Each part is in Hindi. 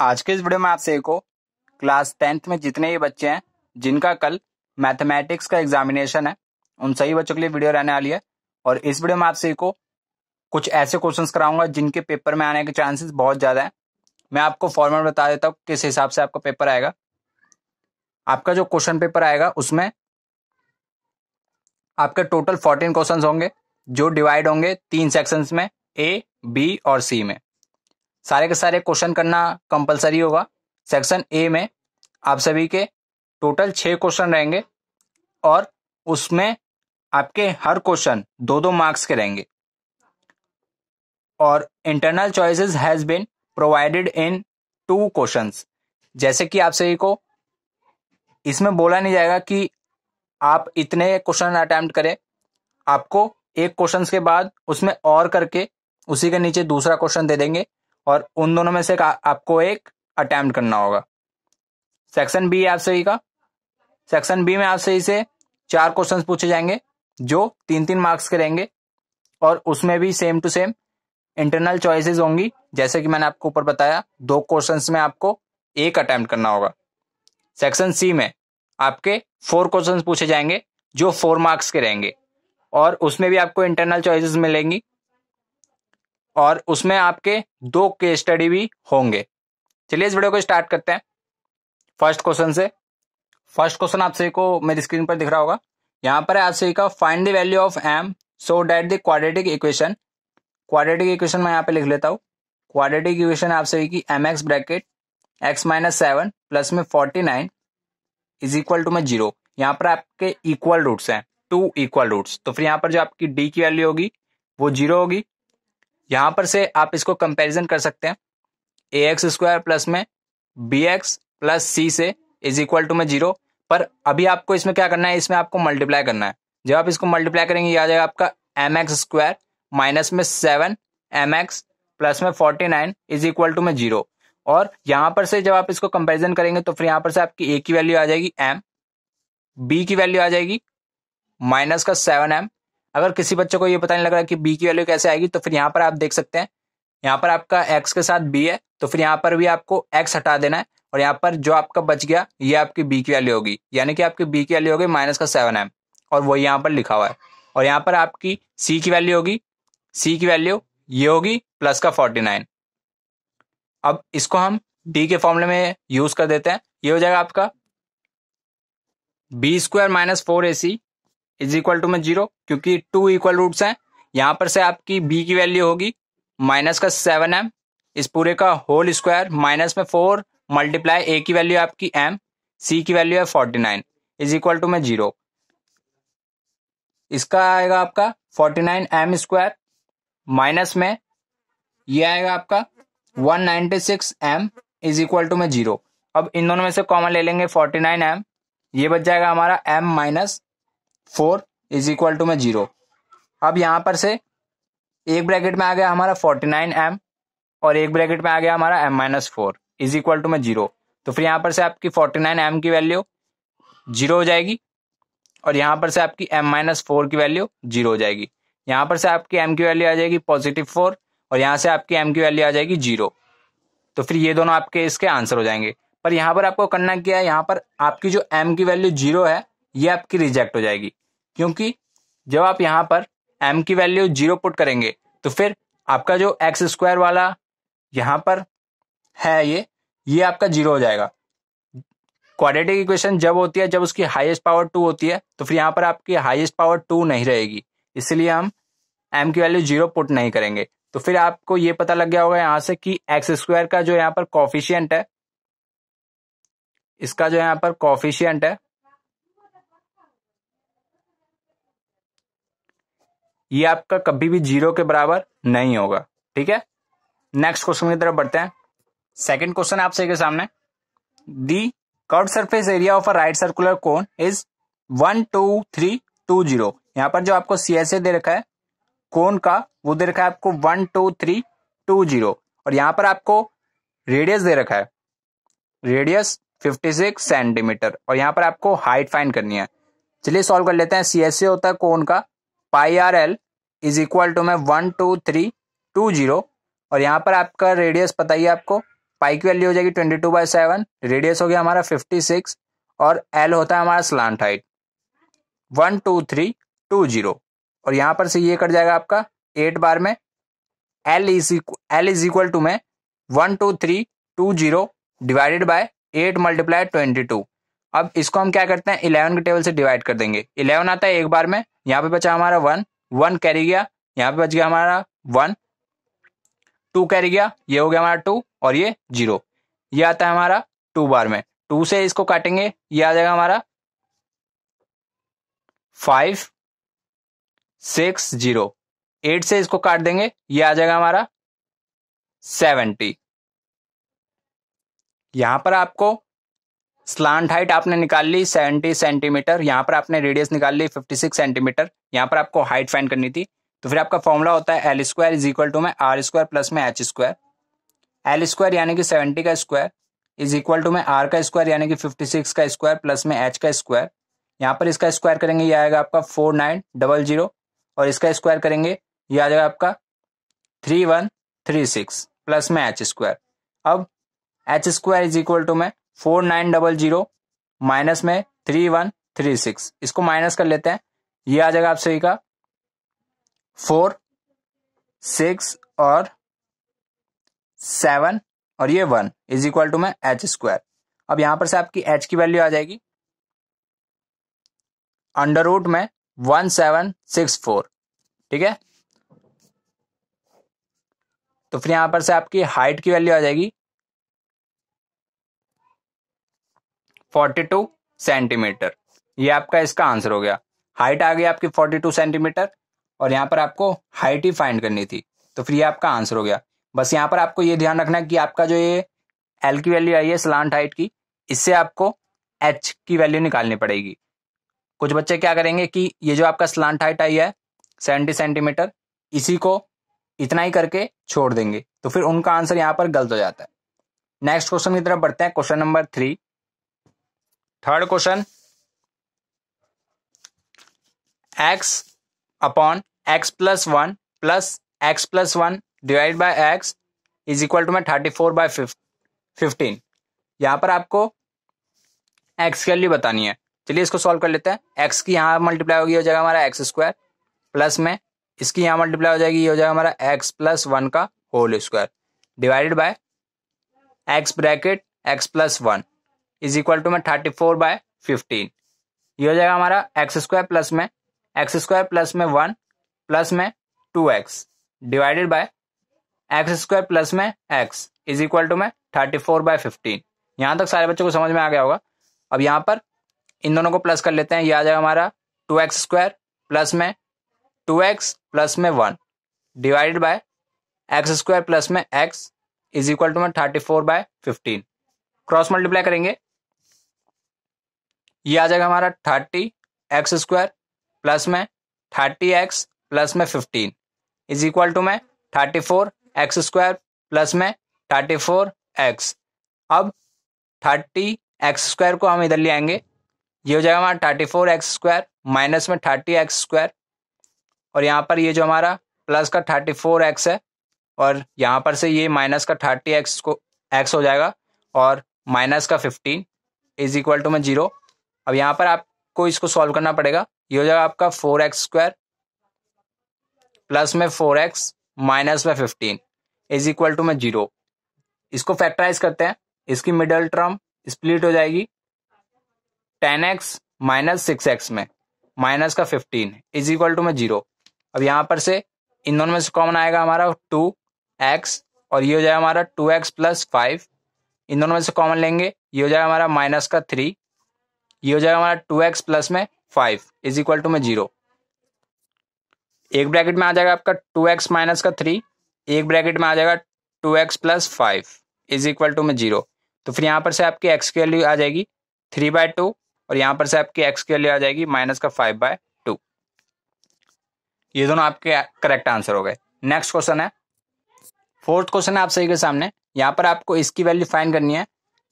आज के इस वीडियो में आप एक क्लास टेंथ में जितने भी बच्चे हैं जिनका कल मैथमेटिक्स का एग्जामिनेशन है उन सही बच्चों के लिए वीडियो रहने वाली है और इस वीडियो में आप सभी को कुछ ऐसे क्वेश्चंस कराऊंगा जिनके पेपर में आने के चांसेस बहुत ज़्यादा है मैं आपको फॉर्मेट बता देता हूँ किस हिसाब से आपका पेपर आएगा आपका जो क्वेश्चन पेपर आएगा उसमें आपके टोटल फोर्टीन क्वेश्चन होंगे जो डिवाइड होंगे तीन सेक्शंस में ए बी और सी में सारे के सारे क्वेश्चन करना कंपलसरी होगा सेक्शन ए में आप सभी के टोटल छः क्वेश्चन रहेंगे और उसमें आपके हर क्वेश्चन दो दो मार्क्स के रहेंगे और internal choices has been provided in two questions जैसे कि आप सभी को इसमें बोला नहीं जाएगा कि आप इतने क्वेश्चन अटैम्प्ट करें आपको एक क्वेश्चन के बाद उसमें और करके उसी के नीचे दूसरा क्वेश्चन दे देंगे और उन दोनों में से आपको एक अटैम्प्ट करना होगा सेक्शन बी है आप सही का सेक्शन बी में आप सही से चार क्वेश्चंस पूछे जाएंगे जो तीन तीन मार्क्स के रहेंगे और उसमें भी same to same internal choices होंगी जैसे कि मैंने आपको ऊपर बताया दो क्वेश्चंस में आपको एक अटैम्प्ट करना होगा सेक्शन सी में आपके फोर क्वेश्चंस पूछे जाएंगे जो फोर मार्क्स के रहेंगे और उसमें भी आपको इंटरनल चॉइसेस मिलेंगी और उसमें आपके दो केस स्टडी भी होंगे चलिए इस वीडियो को स्टार्ट करते हैं फर्स्ट क्वेश्चन से फर्स्ट क्वेश्चन आप सभी को मेरी स्क्रीन पर दिख रहा होगा यहां पर है आप सभी का find the value of M so that the quadratic equation quadratic equation मैं यहाँ पे लिख लेता हूँ क्वाड्रेटिक इक्वेशन आप सभी की M X bracket X minus seven plus में forty nine is equal to में जीरो यहाँ पर आपके इक्वल रूट्स हैं टू इक्वल रूट्स तो फिर यहाँ पर जो आपकी डी की वैल्यू होगी वो जीरो होगी यहां पर से आप इसको कंपेरिजन कर सकते हैं ए एक्स स्क्वायर प्लस में बी एक्स प्लस सी से इज इक्वल टू में जीरो पर अभी आपको इसमें क्या करना है इसमें आपको मल्टीप्लाई करना है जब आप इसको मल्टीप्लाई करेंगे ये आ जाएगा आपका एम एक्स स्क्वायर माइनस में सेवन एम एक्स प्लस में forty nine is equal to में जीरो और यहां पर से जब आप इसको कंपेरिजन करेंगे तो फिर यहां पर से आपकी ए की वैल्यू आ जाएगी एम बी की वैल्यू आ जाएगी माइनस का सेवन एम अगर किसी बच्चे को ये पता नहीं लग रहा कि बी की वैल्यू कैसे आएगी तो फिर यहाँ पर आप देख सकते हैं यहाँ पर आपका एक्स के साथ बी है तो फिर यहाँ पर भी आपको एक्स हटा देना है और यहाँ पर जो आपका बच गया ये आपकी बी की वैल्यू होगी यानी कि आपकी बी की वैल्यू होगी माइनस का सेवन एम और वही यहाँ पर लिखा हुआ है और यहाँ पर आपकी सी की वैल्यू होगी सी की वैल्यू ये होगी प्लस का फोर्टी नाइन अब इसको हम डी के फॉर्मूले में यूज कर देते हैं ये हो जाएगा आपका B square minus four A C is equal to में जीरो क्योंकि टू इक्वल रूट्स हैं यहाँ पर से आपकी बी की वैल्यू होगी माइनस का सेवन एम इस पूरे का होल स्क्वायर माइनस में फोर मल्टीप्लाई ए की वैल्यू आपकी एम सी की वैल्यू है forty nine is equal to में जीरो इसका आएगा आपका forty nine M square minus में ये आएगा आपका one ninety six M is equal to में जीरो अब इन दोनों में से कॉमन ले लेंगे फोर्टी नाइन एम ये बच जाएगा हमारा M minus four is equal to में जीरो अब यहां पर से एक ब्रैकेट में आ गया हमारा फोर्टी नाइन एम और एक ब्रैकेट में आ गया हमारा M minus four is equal to में जीरो तो फिर यहां पर से आपकी फोर्टी नाइन एम की वैल्यू जीरो हो जाएगी और यहां पर से आपकी एम माइनस फोर की वैल्यू जीरो हो जाएगी यहां पर से आपकी एम की वैल्यू आ जाएगी पॉजिटिव फोर और यहां से आपकी एम की वैल्यू आ जाएगी जीरो तो फिर ये दोनों आपके इसके आंसर हो जाएंगे पर यहां पर आपको करना क्या है यहां पर आपकी जो एम की वैल्यू जीरो है ये आपकी रिजेक्ट हो जाएगी क्योंकि जब आप यहाँ पर एम की वैल्यू जीरो पुट करेंगे तो फिर आपका जो एक्स स्क्वायर वाला यहाँ पर है ये ये आपका जीरो हो जाएगा क्वाड्रेटिक इक्वेशन जब होती है जब उसकी हाईएस्ट पावर टू होती है तो फिर यहाँ पर आपकी हाईएस्ट पावर टू नहीं रहेगी इसलिए हम एम की वैल्यू जीरो पुट नहीं करेंगे तो फिर आपको ये पता लग गया होगा यहाँ से कि एक्स स्क्वायर का जो यहाँ पर कॉफिशियंट है इसका जो यहाँ पर कॉफिशियंट है ये आपका कभी भी जीरो के बराबर नहीं होगा ठीक है नेक्स्ट क्वेश्चन की तरफ बढ़ते हैं सेकंड क्वेश्चन आपसे के सामने the curved surface area of a right circular cone is one two three two zero यहां पर जो आपको सीएसए दे रखा है कोन का वो दे रखा है आपको one two three two zero और यहां पर आपको रेडियस दे रखा है रेडियस सिक्स सेंटीमीटर और यहां पर आपको हाइट फाइंड करनी है चलिए सॉल्व कर लेते हैं सीएसए होता है कोन का pi R L is equal to में one two three two zero और यहाँ पर आपका रेडियस पता ही आपको पाई की वैल्यू हो जाएगी twenty two by seven radius हो गया हमारा फिफ्टी सिक्स और एल होता है हमारा slant height one two three two zero और यहाँ पर से ये कट जाएगा आपका एट बार में L is L is equal to में one two three two zero divided by eight multiply twenty two अब इसको हम क्या करते हैं इलेवन के टेबल से डिवाइड कर देंगे इलेवन आता है एक बार में यहाँ पे बचा हमारा वन वन कैरी गया यहाँ पे बच गया हमारा वन टू कैरी गया ये हो गया हमारा टू और ये जीरो ये आता है हमारा टू बार में टू से इसको काटेंगे ये आ जाएगा हमारा फाइव सिक्स जीरो एट से इसको काट देंगे ये आ जाएगा हमारा सेवेंटी यहां पर आपको स्लांट हाइट आपने निकाल ली सेवेंटी सेंटीमीटर यहाँ पर आपने रेडियस निकाल ली फिफ्टी सिक्स सेंटीमीटर यहाँ पर आपको हाइट फाइन करनी थी तो फिर आपका फॉर्मूला होता है L square is equal to में आर स्क्वायर प्लस में एच स्क्वायर एल स्क्वायर यानी कि सेवेंटी का स्क्वायर इज इक्वल टू में आर का स्क्वायर यानी कि फिफ्टी सिक्स का स्क्वायर प्लस में एच का स्क्वायर यहाँ पर इसका स्क्वायर करेंगे ये आएगा आपका फोर नाइन डबल जीरो और इसका स्क्वायर करेंगे ये आ जाएगा आपका three one three six plus में एच स्क्वायर अब H square is equal to में four nine double zero minus में थ्री वन थ्री सिक्स इसको माइनस कर लेते हैं ये आ जाएगा आप सही का फोर सिक्स और सेवन और ये वन इज इक्वल टू में एच स्क्वायर अब यहां पर से आपकी एच की वैल्यू आ जाएगी अंडर रूट में वन सेवन सिक्स फोर ठीक है तो फिर यहां पर से आपकी हाइट की वैल्यू आ जाएगी फोर्टी टू सेंटीमीटर ये आपका इसका आंसर हो गया हाइट आ गई आपकी फोर्टी टू सेंटीमीटर और यहाँ पर आपको हाइट ही फाइंड करनी थी तो फिर ये आपका आंसर हो गया बस यहाँ पर आपको ये ध्यान रखना कि आपका जो ये एल की वैल्यू आई है स्लांट हाइट की इससे आपको एच की वैल्यू निकालनी पड़ेगी कुछ बच्चे क्या करेंगे कि ये जो आपका स्लांट हाइट आई है सेवेंटी सेंटीमीटर इसी को इतना ही करके छोड़ देंगे तो फिर उनका आंसर यहाँ पर गलत हो जाता है नेक्स्ट क्वेश्चन की तरफ बढ़ते हैं question number three third question X upon X plus one plus X plus one divide by X is equal to माई थर्टी फोर बाय फिफ्टीन यहाँ पर आपको एक्स की वैल्यू बतानी है चलिए इसको सॉल्व कर लेते हैं एक्स की यहां मल्टीप्लाई होगी हो जाएगा हमारा एक्स स्क्वायर प्लस में इसकी यहाँ मल्टीप्लाई हो जाएगी ये हो जाएगा हमारा एक्स प्लस वन का whole square divided by X bracket X plus one is equal to में थर्टी फोर बाय फिफ्टीन ये हो जाएगा हमारा एक्स स्क्वायर प्लस में एक्स स्क्वायर प्लस में वन प्लस में two X divided by X square plus में एक्स इज इक्वल टू में थर्टी फोर बाय फिफ्टीन यहाँ तक सारे बच्चों को समझ में आ गया होगा अब यहाँ पर इन दोनों को प्लस कर लेते हैं ये आ जाएगा हमारा टू एक्स स्क्वायर प्लस में टू एक्स प्लस में one divided by X square plus में एक्स इज इक्वल टू में thirty four by fifteen cross multiply करेंगे ये आ जाएगा हमारा थर्टी एक्स स्क्वायर प्लस में थर्टी एक्स प्लस में फिफ्टीन इज इक्वल टू में thirty four X square plus में थर्टी फोर एक्स अब थर्टी एक्स स्क्वायर को हम इधर ले आएंगे ये हो जाएगा हमारा thirty four X square minus में थर्टी एक्स स्क्वायर और यहाँ पर ये जो हमारा प्लस का थर्टी फोर एक्स है और यहाँ पर से ये माइनस का थर्टी एक्स को एक्स हो जाएगा और माइनस का फिफ्टीन इज इक्वल टू में जीरो अब यहां पर आपको इसको सॉल्व करना पड़ेगा ये हो जाएगा आपका फोर एक्स स्क्वायर प्लस में फोर एक्स माइनस में फिफ्टीन इज इक्वल टू में जीरो इसको फैक्टराइज करते हैं इसकी मिडल टर्म स्प्लिट हो जाएगी ten X minus six X में माइनस का फिफ्टीन इज इक्वल टू में जीरो अब यहां पर से इन दोनों में से कॉमन आएगा हमारा टू एक्स और ये हो जाएगा हमारा टू एक्स प्लस फाइव इन दोनों में से कॉमन लेंगे ये हो जाएगा हमारा माइनस का थ्री ये हो जाएगा हमारा टू एक्स प्लस में फाइव इज इक्वल टू में जीरो एक ब्रैकेट में आ जाएगा आपका टू एक्स माइनस का थ्री एक ब्रैकेट में आ जाएगा two X plus five is equal to में जीरो तो फिर यहाँ पर से आपकी एक्स की वैल्यू आ जाएगी थ्री बाय टू और यहाँ पर से आपकी एक्स की वैल्यू आ जाएगी माइनस का फाइव बाय टू ये दोनों आपके करेक्ट आंसर हो गए नेक्स्ट क्वेश्चन है फोर्थ क्वेश्चन है आप सही के सामने यहाँ पर आपको इसकी वैल्यू फाइन करनी है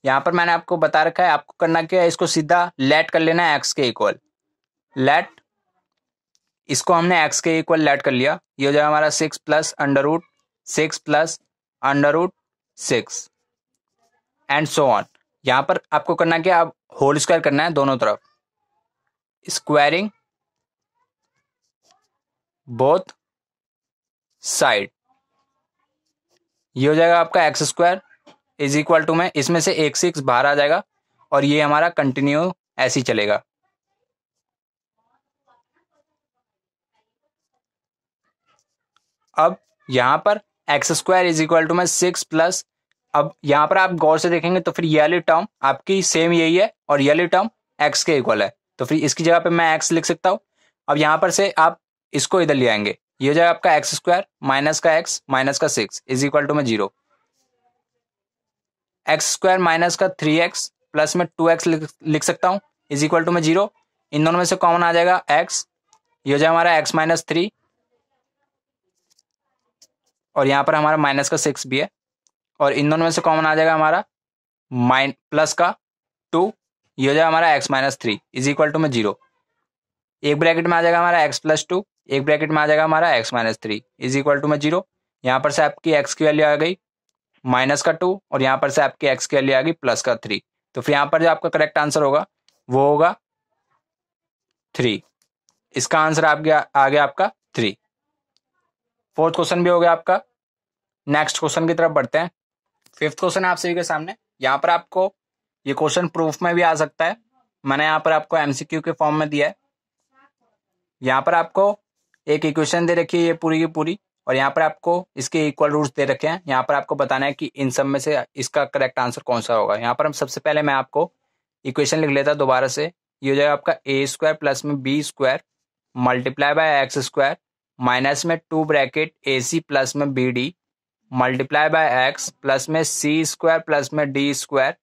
यहाँ पर मैंने आपको बता रखा है आपको करना क्या है इसको सीधा लेट कर लेना है एक्स के इक्वल लेट इसको हमने एक्स के इक्वल लेट कर लिया ये हो जाएगा हमारा six plus under root six plus under root six and so on यहाँ पर आपको करना क्या अब होल स्क्वायर करना है दोनों तरफ स्क्वायरिंग बोथ साइड ये हो जाएगा आपका X square is equal to में इसमें से एक सिक्स बाहर आ जाएगा और ये हमारा कंटिन्यू ऐसे ही चलेगा अब यहां पर X square is equal to में सिक्स प्लस अब यहां पर आप गौर से देखेंगे तो फिर ये वाली टर्म आपकी सेम यही है और ये वाली टर्म एक्स के इक्वल है तो फिर इसकी जगह पे मैं एक्स लिख सकता हूं अब यहां पर से आप इसको इधर ले आएंगे ये हो जाएगा आपका एक्स स्क्वायर माइनस का एक्स माइनस का सिक्स इज इक्वल टू में जीरो एक्स स्क्वायर माइनस का थ्री एक्स प्लस में टू एक्स लिख सकता हूँ इज इक्वल टू में जीरो इन दोनों में से कॉमन आ जाएगा एक्स ये हो जाए हमारा एक्स माइनस थ्री और यहाँ पर हमारा माइनस का सिक्स भी है और इन दोनों में से कॉमन आ जाएगा हमारा माइन प्लस का टू ये हो जाएगा हमारा X minus three is equal to में जीरो एक ब्रैकेट में आ जाएगा हमारा एक्स प्लस टू एक ब्रैकेट में आ जाएगा हमारा X minus three is equal to में जीरो यहाँ पर से आपकी एक्स की वैल्यू आ गई माइनस का टू और यहाँ पर से आपकी एक्स के लिए आ गई प्लस का थ्री तो फिर यहाँ पर जो आपका करेक्ट आंसर होगा वो होगा थ्री इसका आंसर आप गया आ गया आपका थ्री फोर्थ क्वेश्चन भी हो गया आपका नेक्स्ट क्वेश्चन की तरफ बढ़ते हैं फिफ्थ क्वेश्चन आप सभी के सामने यहाँ पर आपको ये क्वेश्चन प्रूफ में भी आ सकता है मैंने यहाँ पर आपको एमसीक्यू के फॉर्म में दिया है यहाँ पर आपको एक इक्वेशन दे रखी है ये पूरी की पूरी और यहाँ पर आपको इसके इक्वल रूट दे रखे हैं यहाँ पर आपको बताना है कि इन सब में से इसका करेक्ट आंसर कौन सा होगा यहाँ पर हम सबसे पहले मैं आपको इक्वेशन लिख लेता दोबारा से ये हो जाएगा आपका ए स्क्वायर प्लस में B square multiply by X square minus में two bracket A C plus में B D multiply by X plus में सी स्क्वायर प्लस में D square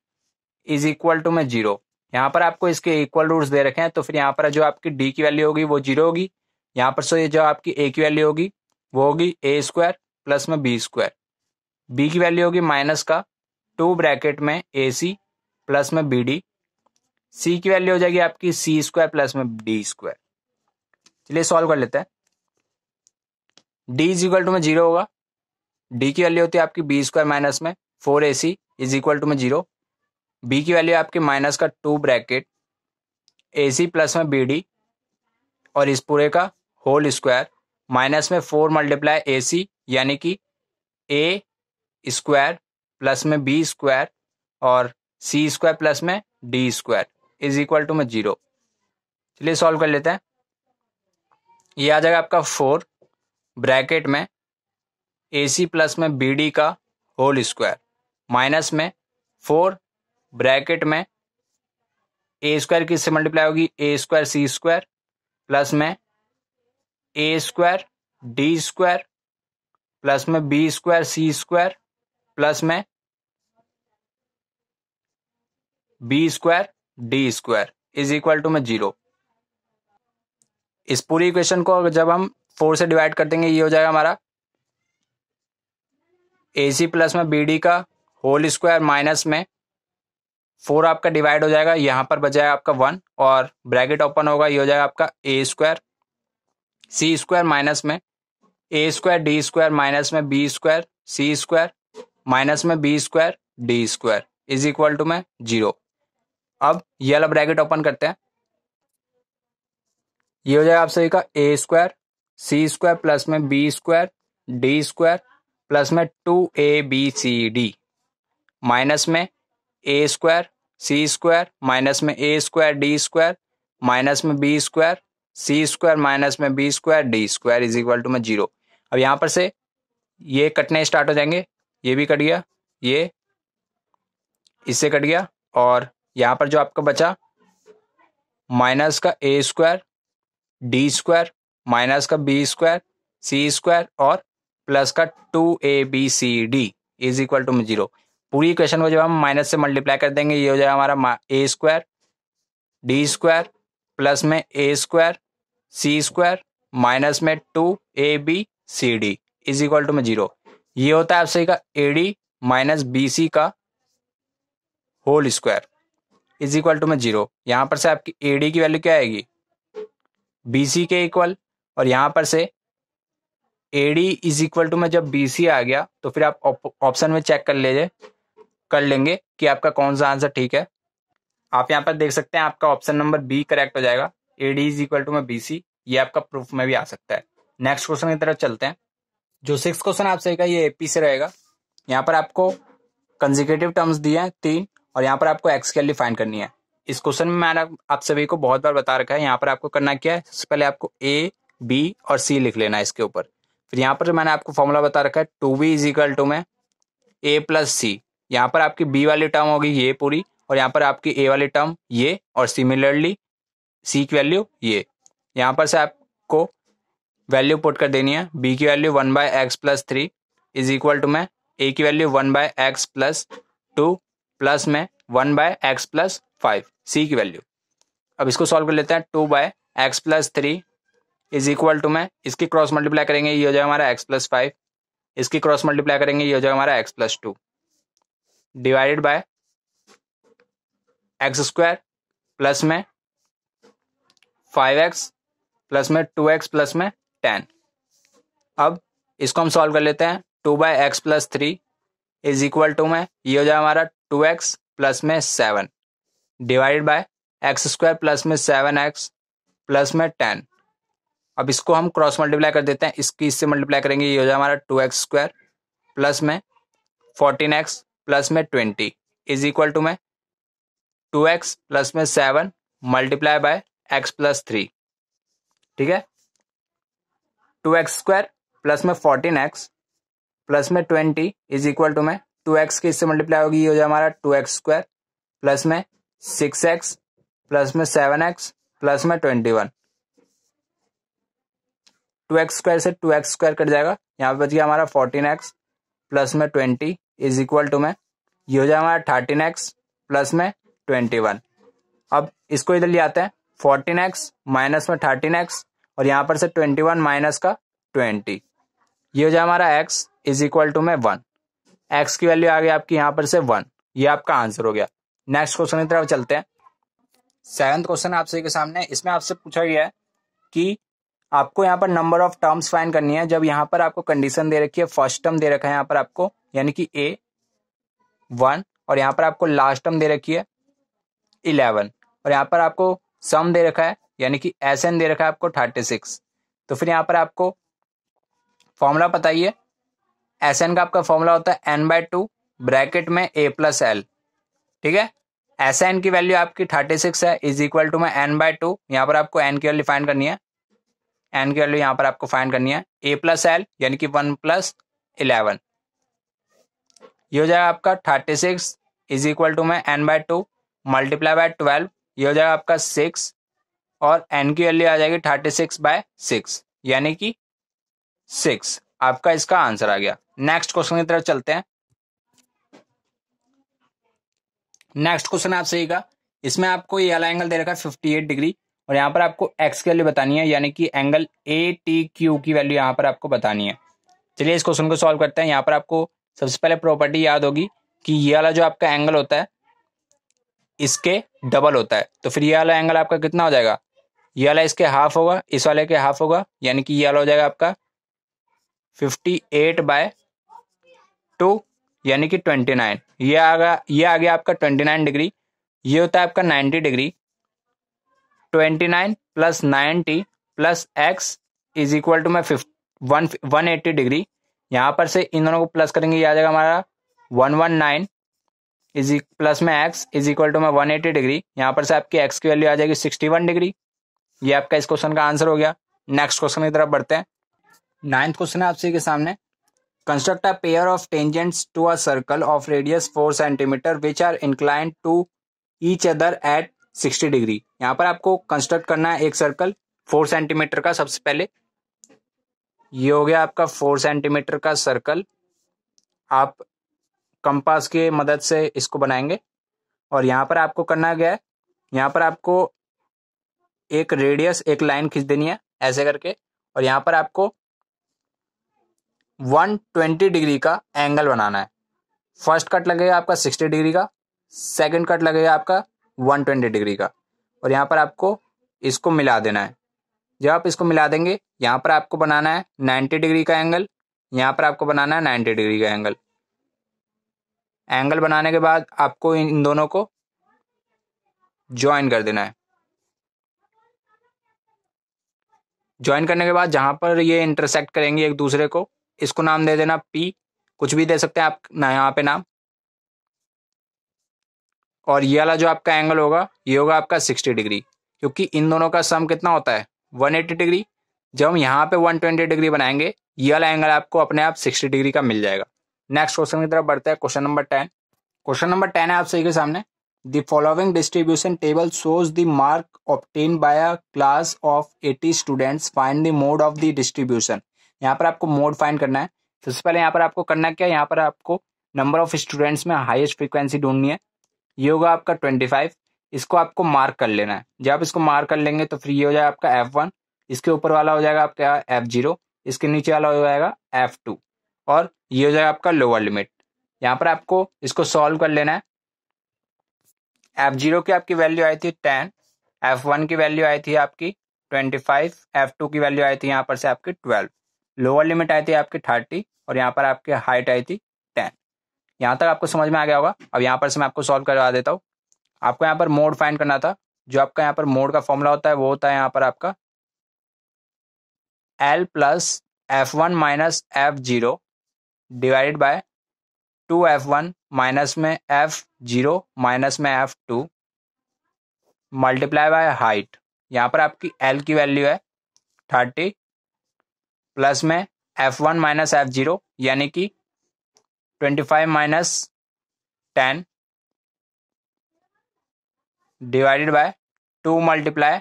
is equal to में जीरो यहाँ पर आपको इसके इक्वल रूट्स दे रखे हैं तो फिर यहाँ पर जो आपकी डी की वैल्यू होगी वो जीरो होगी यहाँ पर सो ये जो आपकी ए की वैल्यू होगी वो होगी ए स्क्वायर प्लस में बी स्क्वायर बी की वैल्यू होगी माइनस का टू ब्रैकेट में ए सी प्लस में बी डी सी की वैल्यू हो जाएगी आपकी सी स्क्वायर प्लस में डी स्क्वायर चलिए सॉल्व कर लेते हैं डी इज इक्वल टू में जीरो होगा डी की वैल्यू होती है आपकी बी स्क्वायर माइनस में four A C is equal to में जीरो बी की वैल्यू आपकी माइनस का two bracket A C plus में बी डी और इस पूरे का होल स्क्वायर माइनस में फोर मल्टीप्लाई ए सी यानी कि ए स्क्वायर प्लस में बी स्क्वायर और सी स्क्वायर प्लस में D square is equal to में जीरो चलिए सॉल्व कर लेते हैं ये आ जाएगा आपका फोर ब्रैकेट में ए सी प्लस में बी डी का होल स्क्वायर माइनस में फोर ब्रैकेट में ए स्क्वायर किससे मल्टीप्लाई होगी A square C square plus में A square D square plus में B square C square plus में B square D square is equal to में जीरो इस पूरी इक्वेशन को जब हम फोर से डिवाइड कर देंगे ये हो जाएगा हमारा ए सी प्लस में बी डी का होल स्क्वायर माइनस में फोर आपका डिवाइड हो जाएगा यहां पर बच जाएगा आपका वन और ब्रैकेट ओपन होगा ये हो जाएगा आपका A square C square minus में A square D square minus में B square C square minus में B square D square is equal to में जीरो अब ये वाला ब्रैकेट ओपन करते हैं ये हो जाएगा आप सभी का A square C square plus में B square D square plus में two A B C D minus में A square C square minus में A square D square minus में B square C square minus में B square D square is equal to में जीरो अब यहां पर से ये कटने स्टार्ट हो जाएंगे ये भी कट गया ये इससे कट गया और यहां पर जो आपका बचा माइनस का A square D square minus का बी स्क्वायर सी स्क्वायर और प्लस का two A B C D is equal to में जीरो पूरी क्वेश्चन को जब हम माइनस से मल्टीप्लाई कर देंगे ये हो जाएगा हमारा A square D square plus में A square C square minus में two A B C D is equal to में जीरो ये होता है आपसे का A D minus B C का whole square is equal to में जीरो यहां पर से आपकी ए डी की वैल्यू क्या आएगी बी सी के इक्वल और यहां पर से A D is equal to में जब बी सी आ गया तो फिर आप ऑप्शन में चेक कर लीजिए कर लेंगे कि आपका कौन सा आंसर ठीक है आप यहां पर देख सकते हैं आपका ऑप्शन नंबर बी करेक्ट हो जाएगा एडी इज इक्वल टू में बीसी ये आपका प्रूफ में भी आ सकता है नेक्स्ट क्वेश्चन की तरफ चलते हैं जो सिक्स क्वेश्चन आपसे का ये एपी से रहेगा यहाँ पर आपको कंजिकेटिव टर्म्स दिए हैं तीन और यहाँ पर आपको एक्स के लिए फाइन करनी है इस क्वेश्चन में मैंने आप सभी को बहुत बार बता रखा है यहाँ पर आपको करना क्या है सबसे पहले आपको ए बी और सी लिख लेना है इसके ऊपर फिर यहाँ पर मैंने आपको फॉर्मूला बता रखा है two B is equal to में ए प्लस सी यहाँ पर आपकी बी वाली टर्म होगी ये पूरी और यहाँ पर आपकी ए वाली टर्म ये और सिमिलरली सी की वैल्यू ये यहाँ पर से आपको वैल्यू पुट कर देनी है बी की value one by X plus three is equal to मैं ए की value one by X plus two plus में one by X plus five C की वैल्यू अब इसको सॉल्व कर लेते हैं two by X plus three is equal to मैं इसकी क्रॉस मल्टीप्लाई करेंगे ये हो जाएगा हमारा एक्स प्लस फाइव इसकी क्रॉस मल्टीप्लाई करेंगे ये हो जाएगा हमारा X plus two divided by X square plus में फाइव एक्स प्लस में टू एक्स प्लस में टेन अब इसको हम सॉल्व कर लेते हैं two by X plus three is equal to में ये हो जाए हमारा टू एक्स प्लस में seven divide by X square plus में सेवन एक्स प्लस में टेन अब इसको हम क्रॉस मल्टीप्लाई कर देते हैं इसकी इससे मल्टीप्लाई करेंगे ये हो जाए हमारा टू एक्स स्क्वायर प्लस में फोर्टीन एक्स प्लस में ट्वेंटी इज इक्वल टू में टू एक्स प्लस में seven multiply by X plus three ठीक है टू एक्स स्क्वायर प्लस में फोर्टीन एक्स प्लस में ट्वेंटी इज इक्वल टू में टू एक्स की इससे मल्टीप्लाई होगी ये हो जाए हमारा टू एक्स स्क्वायर प्लस में सिक्स एक्स प्लस में सेवन एक्स प्लस में twenty one to X square से टू एक्स स्क्वायर कट जाएगा यहाँ पे बच गया हमारा फोर्टीन एक्स प्लस में ट्वेंटी इज इक्वल टू में ये हो जाए हमारा थर्टीन एक्स प्लस में ट्वेंटी वन अब इसको इधर ले आते हैं फोर्टीन एक्स माइनस में थर्टीन एक्स और यहाँ पर से ट्वेंटी वन माइनस का ट्वेंटी ये हो जाए हमारा एक्स इज इक्वल टू में वन एक्स की वैल्यू आ गई आपकी यहाँ पर से वन ये आपका आंसर हो गया नेक्स्ट क्वेश्चन की तरफ चलते हैं सेवेंथ क्वेश्चन आपसे के सामने इसमें आपसे पूछा गया है कि आपको यहाँ पर नंबर ऑफ टर्म्स फाइन करनी है जब यहाँ पर आपको कंडीशन दे रखी है फर्स्ट टर्म दे रखा है यहाँ पर आपको यानी कि ए वन और यहाँ पर आपको लास्ट टर्म दे रखी है इलेवन और यहाँ पर आपको सम दे रखा है यानी कि एस एन दे रखा है आपको थर्टी सिक्स तो फिर यहाँ पर आपको फॉर्मूला बताइए एस एन का आपका फॉर्मूला होता है एन बाय टू ब्रैकेट में ए प्लस एल ठीक है एस एन की वैल्यू आपकी थर्टी सिक्स है इज इक्वल टू में एन बाय टू यहाँ पर आपको एन की वैल्यू फाइंड करनी है एन की वैल्यू यहाँ पर आपको फाइंड करनी है ए प्लस एल यानी कि वन प्लस इलेवन ये हो जाएगा आपका thirty six is equal to में N by two multiply by twelve ये हो जाएगा आपका सिक्स और एन की वैल्यू आ जाएगी थर्टी सिक्स बाय सिक्स यानी कि सिक्स आपका इसका आंसर आ गया नेक्स्ट क्वेश्चन की तरफ चलते हैं नेक्स्ट क्वेश्चन आपसे इसमें आपको ये वाला एंगल दे रखा है फिफ्टी एट डिग्री और यहाँ पर आपको एक्स की वैल्यू बतानी है यानी कि एंगल ए टी क्यू की वैल्यू यहाँ पर आपको बतानी है चलिए इस क्वेश्चन को सॉल्व करते हैं यहाँ पर आपको सबसे पहले प्रॉपर्टी याद होगी कि ये वाला जो आपका एंगल होता है इसके डबल होता है तो फिर ये वाला एंगल आपका कितना हो जाएगा ये वाला इसके हाफ होगा इस वाले के हाफ होगा यानी कि ये वाला हो जाएगा आपका फिफ्टी एट बाय टू यानी कि ट्वेंटी नाइन ये आ गया ये आ गया आपका ट्वेंटी नाइन डिग्री ये होता है आपका ninety degree twenty nine plus ninety plus X is equal to मैं वन वन एट्टी डिग्री यहाँ पर से इन दोनों को प्लस करेंगे ये आ जाएगा हमारा one one nine is plus e- में एक्स इज इक्वल टू में 180 डिग्री यहाँ पर से आपकी एक्स की वैल्यू आ जाएगी 61 डिग्री ये आपका इस क्वेश्चन का आंसर हो गया नेक्स्ट क्वेश्चन की तरफ बढ़ते हैं नाइन्थ क्वेश्चन है आपसे के सामने construct a pair of tangents to a circle of radius four centimetre which are incline to each other at sixty degree यहाँ पर आपको कंस्ट्रक्ट करना है एक सर्कल फोर सेंटीमीटर का सबसे पहले ये हो गया आपका फोर सेंटीमीटर का सर्कल आप कंपास की मदद से इसको बनाएंगे और यहाँ पर आपको करना गया है यहाँ पर आपको एक रेडियस एक लाइन खींच देनी है ऐसे करके और यहाँ पर आपको 120 डिग्री का एंगल बनाना है फर्स्ट कट लगेगा आपका 60 डिग्री का सेकंड कट लगेगा आपका 120 डिग्री का और यहाँ पर आपको इसको मिला देना है जब आप इसको मिला देंगे यहाँ पर आपको बनाना है 90 डिग्री का एंगल यहाँ पर आपको बनाना है 90 डिग्री का एंगल एंगल बनाने के बाद आपको इन दोनों को ज्वाइन कर देना है ज्वाइन करने के बाद जहां पर ये इंटरसेक्ट करेंगे एक दूसरे को इसको नाम दे देना पी कुछ भी दे सकते हैं आप ना यहाँ पे नाम और ये वाला जो आपका एंगल होगा ये होगा आपका सिक्सटी डिग्री क्योंकि इन दोनों का सम कितना होता है वन एट्टी डिग्री जब हम यहाँ पे वन ट्वेंटी डिग्री बनाएंगे ये वाला एंगल आपको अपने आप सिक्सटी डिग्री का मिल जाएगा नेक्स्ट क्वेश्चन की तरफ बढ़ते हैं question number ten question number ten है आप सही के सामने the following distribution table shows the mark obtain by a class of eighty students find the mode of the distribution यहाँ पर आपको मोड फाइंड करना है सबसे पहले यहाँ पर आपको करना क्या यहाँ पर आपको नंबर ऑफ स्टूडेंट्स में हाइस्ट फ्रिक्वेंसी ढूंढनी है ये होगा आपका ट्वेंटी फाइव इसको आपको मार्क कर लेना है जब आप इसको मार्क कर लेंगे तो फ्री हो जाएगा आपका एफ वन इसके ऊपर वाला हो जाएगा आपका एफ जीरो इसके नीचे वाला हो जाएगा एफ टू और ये हो जाएगा आपका लोअर लिमिट यहाँ पर आपको इसको सॉल्व कर लेना है एफ जीरो की आपकी वैल्यू आई थी टेन एफ वन की वैल्यू आई थी आपकी ट्वेंटी फाइव एफ टू की वैल्यू आई थी यहाँ पर से आपकी ट्वेल्व लोअर लिमिट आई थी आपकी थर्टी और यहाँ पर आपकी हाइट आई थी टेन यहाँ तक आपको समझ में आ गया होगा अब यहाँ पर से मैं आपको सॉल्व करवा देता हूँ आपको यहाँ पर मोड फाइंड करना था जो आपका यहाँ पर मोड का फॉर्मूला होता है वो होता है यहाँ पर आपका L plus F one minus F zero divided by two F one minus में एफ जीरो माइनस में F two multiply by height यहाँ पर आपकी एल की वैल्यू है थर्टी प्लस में F one minus F zero यानी कि twenty five minus ten divided by two multiply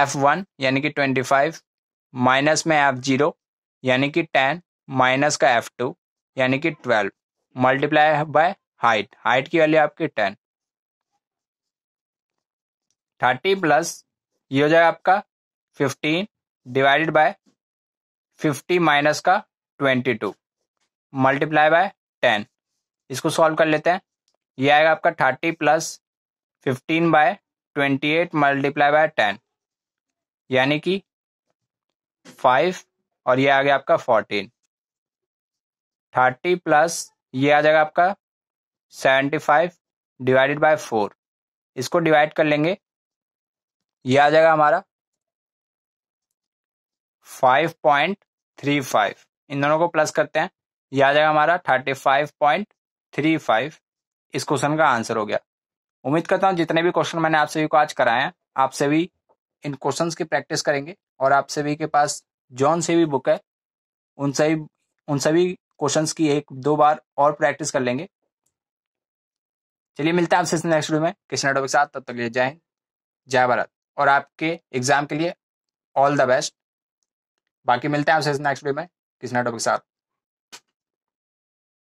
F one यानी कि ट्वेंटी फाइव माइनस में एफ जीरो यानी कि टेन माइनस का एफ टू यानी कि twelve multiply by height height की वैल्यू आपकी टेन थर्टी प्लस ये हो जाएगा आपका fifteen divided by fifty minus का twenty two multiply by ten इसको सॉल्व कर लेते हैं ये आएगा आपका thirty plus fifteen by twenty eight multiply by ten यानी कि फाइव और ये आ गया आपका फोर्टीन थर्टी प्लस ये आ जाएगा आपका seventy five divided by four इसको डिवाइड कर लेंगे ये आ जाएगा हमारा फाइव पॉइंट थ्री फाइव इन दोनों को प्लस करते हैं ये आ जाएगा हमारा thirty five point three five इस क्वेश्चन का आंसर हो गया उम्मीद करता हूँ जितने भी क्वेश्चन मैंने आप सभी को आज कराए हैं आप सभी इन क्वेश्चंस की प्रैक्टिस करेंगे और आप सभी के पास जॉन से भी बुक है उन सभी उन सभी क्वेश्चंस की एक दो बार और प्रैक्टिस कर लेंगे चलिए मिलते हैं आपसे नेक्स्ट वीडियो में कृष्णा डोबे के साथ तब तक लिए जय हिंद जय भारत और आपके एग्जाम के लिए ऑल द बेस्ट बाकी मिलते हैं आपसे नेक्स्ट वीडियो में किसी नाटो के साथ